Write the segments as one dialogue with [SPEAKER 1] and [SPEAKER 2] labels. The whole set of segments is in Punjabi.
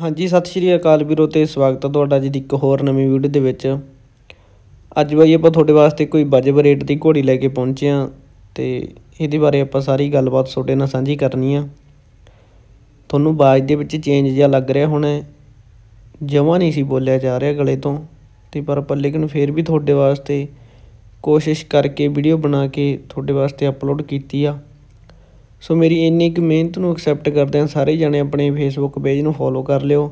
[SPEAKER 1] ਹਾਂਜੀ ਸਤਿ ਸ਼੍ਰੀ ਅਕਾਲ ਵੀਰੋ ਤੇ ਸਵਾਗਤ ਹੈ ਤੁਹਾਡਾ ਜੀ ਦੀ ਇੱਕ ਹੋਰ ਨਵੀਂ ਵੀਡੀਓ ਦੇ ਵਿੱਚ ਅੱਜ ਬਾਈ ਆਪਾਂ ਤੁਹਾਡੇ ਵਾਸਤੇ ਕੋਈ ਵਾਜਬ ਰੇਟ ਦੀ ਘੋੜੀ ਲੈ ਕੇ ਪਹੁੰਚੇ ਆ ਤੇ ਇਹਦੇ ਬਾਰੇ ਆਪਾਂ ਸਾਰੀ ਗੱਲਬਾਤ ਤੁਹਾਡੇ ਨਾਲ ਸਾਂਝੀ ਕਰਨੀ ਆ ਤੁਹਾਨੂੰ ਬਾਜ ਦੇ ਵਿੱਚ ਚੇਂਜ ਜਿਹਾ ਲੱਗ ਰਿਹਾ ਹੁਣ ਜਮਾ ਨਹੀਂ ਸੀ ਬੋਲਿਆ ਜਾ ਰਿਹਾ ਗਲੇ ਤੋਂ ਤੇ ਪਰ ਪਰ ਲੇਕਿਨ ਫੇਰ ਵੀ ਤੁਹਾਡੇ ਵਾਸਤੇ ਕੋਸ਼ਿਸ਼ ਕਰਕੇ ਵੀਡੀਓ ਬਣਾ ਕੇ ਤੁਹਾਡੇ ਵਾਸਤੇ ਅਪਲੋਡ ਕੀਤੀ ਆ ਸੋ ਮੇਰੀ ਇੰਨੀ ਕੁ ਮਿਹਨਤ ਨੂੰ ਐਕਸੈਪਟ ਕਰਦੇ ਆ ਸਾਰੇ ਜਣੇ ਆਪਣੇ ਫੇਸਬੁੱਕ ਪੇਜ ਨੂੰ ਫੋਲੋ ਕਰ ਲਿਓ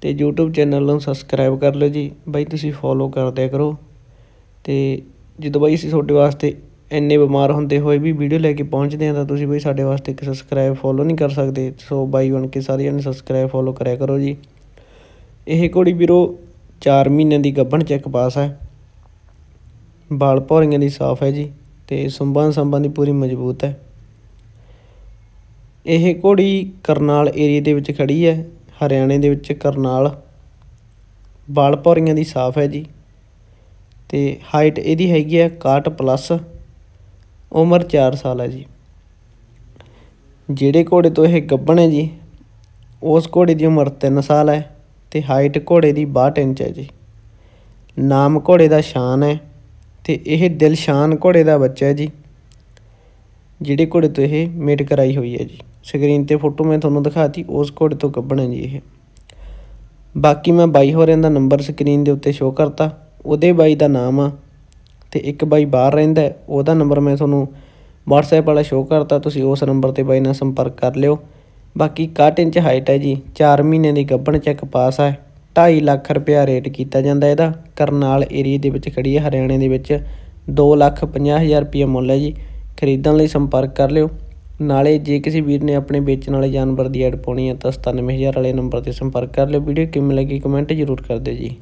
[SPEAKER 1] ਤੇ YouTube ਚੈਨਲ ਨੂੰ ਸਬਸਕ੍ਰਾਈਬ ਕਰ ਲਿਓ ਜੀ ਬਾਈ ਤੁਸੀਂ ਫੋਲੋ ਕਰਦਿਆ ਕਰੋ ਤੇ ਜਦੋਂ ਬਾਈ ਅਸੀਂ ਤੁਹਾਡੇ ਵਾਸਤੇ ਇੰਨੇ ਬਿਮਾਰ ਹੁੰਦੇ ਹੋਏ ਵੀ ਵੀਡੀਓ ਲੈ ਕੇ ਪਹੁੰਚਦੇ ਆ ਤਾਂ ਤੁਸੀਂ ਬਈ ਸਾਡੇ ਵਾਸਤੇ ਇੱਕ ਸਬਸਕ੍ਰਾਈਬ ਫੋਲੋ ਨਹੀਂ ਕਰ ਸਕਦੇ ਸੋ ਬਾਈ ਬਣ ਕੇ ਸਾਰਿਆਂ ਨੇ ਸਬਸਕ੍ਰਾਈਬ ਫੋਲੋ ਕਰਿਆ ਕਰੋ ਜੀ ਇਹ ਕੋੜੀ ਵੀਰੋ 4 ਮਹੀਨਿਆਂ ਦੀ ਗੱਭਣ ਚੈੱਕ ਪਾਸ ਹੈ ਬਾਲ ਪੌਰੀਆਂ ਦੀ ਸਾਫ਼ ਹੈ ਜੀ ਤੇ ਸੰਬੰਧ ਸੰਬੰਧੀ ਦੀ ਪੂਰੀ ਮਜ਼ਬੂਤ ਹੈ ਇਹ ਘੋੜੀ ਕਰਨਾਲ ਏਰੀਆ ਦੇ ਵਿੱਚ ਖੜੀ ਹੈ ਹਰਿਆਣੇ ਦੇ ਵਿੱਚ ਕਰਨਾਲ ਬਾਲਪੌਰੀਆਂ ਦੀ ਸਾਫ ਹੈ ਜੀ ਤੇ ਹਾਈਟ ਇਹਦੀ ਹੈਗੀ ਹੈ 61 ਪਲੱਸ ਉਮਰ 4 ਸਾਲ ਹੈ ਜੀ ਜਿਹੜੇ ਘੋੜੇ ਤੋਂ ਇਹ ਗੱਭਣ ਹੈ ਜੀ ਉਸ ਘੋੜੇ ਦੀ ਉਮਰ 3 ਸਾਲ ਹੈ ਤੇ ਹਾਈਟ ਘੋੜੇ ਦੀ 62 ਇੰਚ ਹੈ ਜੀ ਨਾਮ ਘੋੜੇ ਦਾ ਸ਼ਾਨ ਹੈ ਤੇ ਇਹ ਦਿਲਸ਼ਾਨ ਘੋੜੇ ਦਾ ਬੱਚਾ ਹੈ ਜੀ ਜਿਹੜੇ ਘੋੜੇ ਤੋਂ ਇਹ ਮੇਟ ਕਰਾਈ ਹੋਈ ਹੈ ਜੀ ਸਕਰੀਨ ਤੇ ਫੋਟੋ ਮੈਂ ਤੁਹਾਨੂੰ ਦਿਖਾਤੀ ਉਸ ਘੋੜੇ ਤੋਂ ਕੱਢਣਾ ਜੀ ਇਹ ਬਾਕੀ ਮੈਂ ਬਾਈ ਹੋਰਿਆਂ ਦਾ ਨੰਬਰ ਸਕਰੀਨ ਦੇ ਉੱਤੇ ਸ਼ੋ ਕਰਤਾ ਉਹਦੇ ਬਾਈ ਦਾ ਨਾਮ ਆ ਤੇ ਇੱਕ ਬਾਈ ਬਾਹਰ ਰਹਿੰਦਾ ਉਹਦਾ ਨੰਬਰ ਮੈਂ ਤੁਹਾਨੂੰ WhatsApp ਵਾਲਾ ਸ਼ੋ ਕਰਤਾ ਤੁਸੀਂ ਉਸ ਨੰਬਰ ਤੇ ਬਾਈ ਨਾਲ ਸੰਪਰਕ ਕਰ ਲਿਓ ਬਾਕੀ 61 ਇੰਚ ਹਾਈਟ ਹੈ ਜੀ 4 ਮਹੀਨੇ ਦੀ ਗੱਭਣ ਚੈੱਕ ਪਾਸ ਹੈ 2.5 ਲੱਖ ਰੁਪਿਆ ਰੇਟ ਕੀਤਾ ਜਾਂਦਾ ਇਹਦਾ ਕਰਨਾਲ ਏਰੀਆ ਦੇ ਵਿੱਚ ਖੜੀ ਹੈ ਹਰਿਆਣੇ ਦੇ ਵਿੱਚ 2 ਲੱਖ 50 ਹਜ਼ਾਰ ਰੁਪਿਆ ਮੁੱਲ ਹੈ ਜੀ ਖਰੀਦਣ ਲਈ ਸੰਪਰਕ ਕਰ ਲਿਓ ਨਾਲੇ ਜੇ ਕਿਸੇ ਵੀਰ ਨੇ ਆਪਣੇ ਵੇਚਣ ਵਾਲੇ ਜਾਨਵਰ ਦੀ ਐਡ ਪਾਉਣੀ ਹੈ ਤਾਂ 97000 ਵਾਲੇ ਨੰਬਰ ਤੇ ਸੰਪਰਕ ਕਰ ਲਿਓ ਵੀਡੀਓ ਕਿਵੇਂ ਲੱਗੀ ਕਮੈਂਟ ਜ਼ਰੂਰ ਕਰ ਦਿਓ ਜੀ